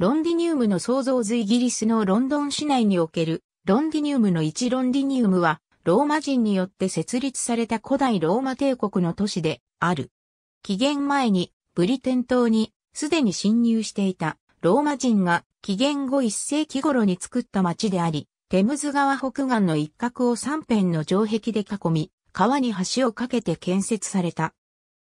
ロンディニウムの創造図イギリスのロンドン市内におけるロンディニウムの1ロンディニウムはローマ人によって設立された古代ローマ帝国の都市である。紀元前にブリテン島にすでに侵入していたローマ人が紀元後1世紀頃に作った町であり、テムズ川北岸の一角を三辺の城壁で囲み、川に橋を架けて建設された。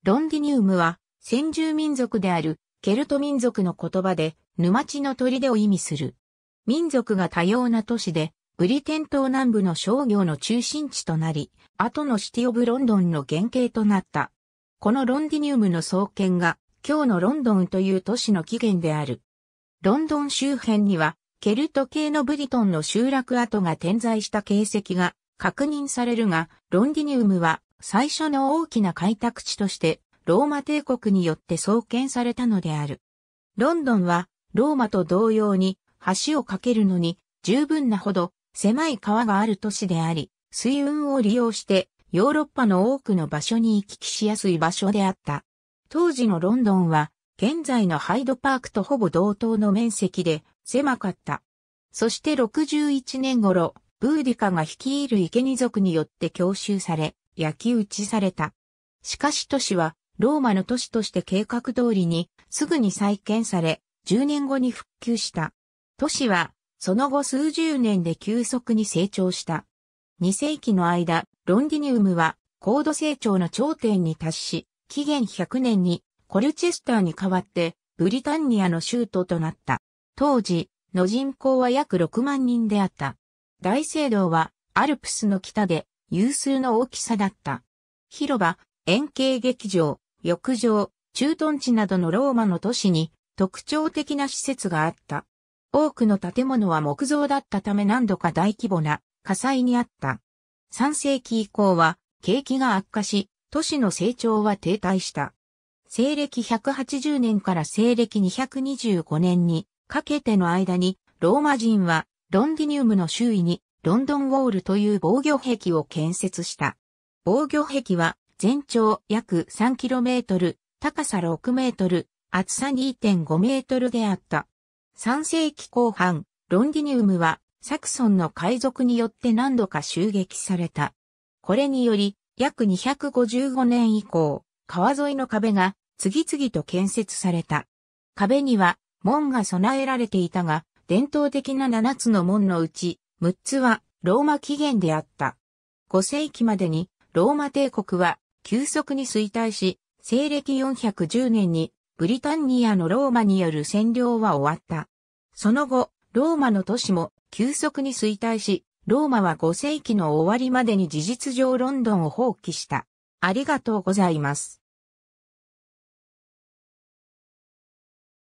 ロンディニウムは先住民族であるケルト民族の言葉で沼地の砦を意味する。民族が多様な都市で、ブリテン島南部の商業の中心地となり、後のシティオブロンドンの原型となった。このロンディニウムの創建が、今日のロンドンという都市の起源である。ロンドン周辺には、ケルト系のブリトンの集落跡が点在した形跡が確認されるが、ロンディニウムは最初の大きな開拓地として、ローマ帝国によって創建されたのである。ロンドンはローマと同様に橋を架けるのに十分なほど狭い川がある都市であり、水運を利用してヨーロッパの多くの場所に行き来しやすい場所であった。当時のロンドンは現在のハイドパークとほぼ同等の面積で狭かった。そして61年頃、ブーディカが率いるイケニ族によって強襲され、焼き打ちされた。しかし都市はローマの都市として計画通りにすぐに再建され、10年後に復旧した。都市は、その後数十年で急速に成長した。2世紀の間、ロンディニウムは高度成長の頂点に達し、紀元100年にコルチェスターに代わってブリタンニアの州都となった。当時の人口は約6万人であった。大聖堂はアルプスの北で有数の大きさだった。広場、円形劇場、浴場、駐屯地などのローマの都市に特徴的な施設があった。多くの建物は木造だったため何度か大規模な火災にあった。3世紀以降は景気が悪化し、都市の成長は停滞した。西暦180年から西暦225年にかけての間にローマ人はロンディニウムの周囲にロンドンウォールという防御壁を建設した。防御壁は全長約 3km、高さ6メートル、厚さ2.5メートルであった。3世紀後半、ロンディニウムはサクソンの海賊によって何度か襲撃された。これにより、約255年以降、川沿いの壁が次々と建設された。壁には門が備えられていたが、伝統的な7つの門のうち、6つはローマ起源であった。5世紀までにローマ帝国は急速に衰退し、西暦410年にブリタンニアのローマによる占領は終わった。その後、ローマの都市も急速に衰退し、ローマは5世紀の終わりまでに事実上ロンドンを放棄した。ありがとうございます。